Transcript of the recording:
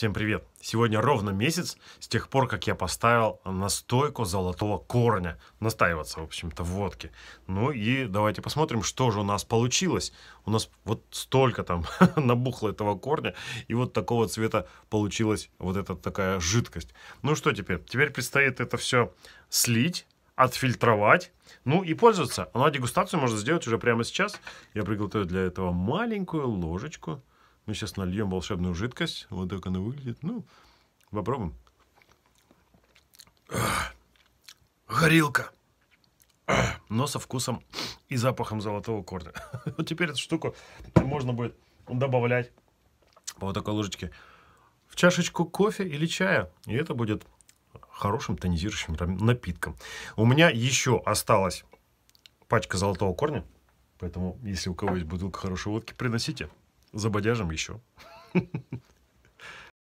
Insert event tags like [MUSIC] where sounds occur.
Всем привет! Сегодня ровно месяц с тех пор, как я поставил настойку золотого корня. Настаиваться, в общем-то, в водке. Ну и давайте посмотрим, что же у нас получилось. У нас вот столько там [LAUGHS] набухло этого корня, и вот такого цвета получилась вот эта такая жидкость. Ну что теперь? Теперь предстоит это все слить, отфильтровать, ну и пользоваться. Ну а дегустацию можно сделать уже прямо сейчас. Я приготовил для этого маленькую ложечку. Мы сейчас нальем волшебную жидкость. Вот так она выглядит. Ну, попробуем. Горилка. Но со вкусом и запахом золотого корня. [LAUGHS] Вот теперь эту штуку можно будет добавлять по вот такой ложечке в чашечку кофе или чая. И это будет хорошим тонизирующим напитком. У меня еще осталась пачка золотого корня. Поэтому, если у кого есть бутылка хорошей водки, приносите. За бодяжем еще. [LAUGHS]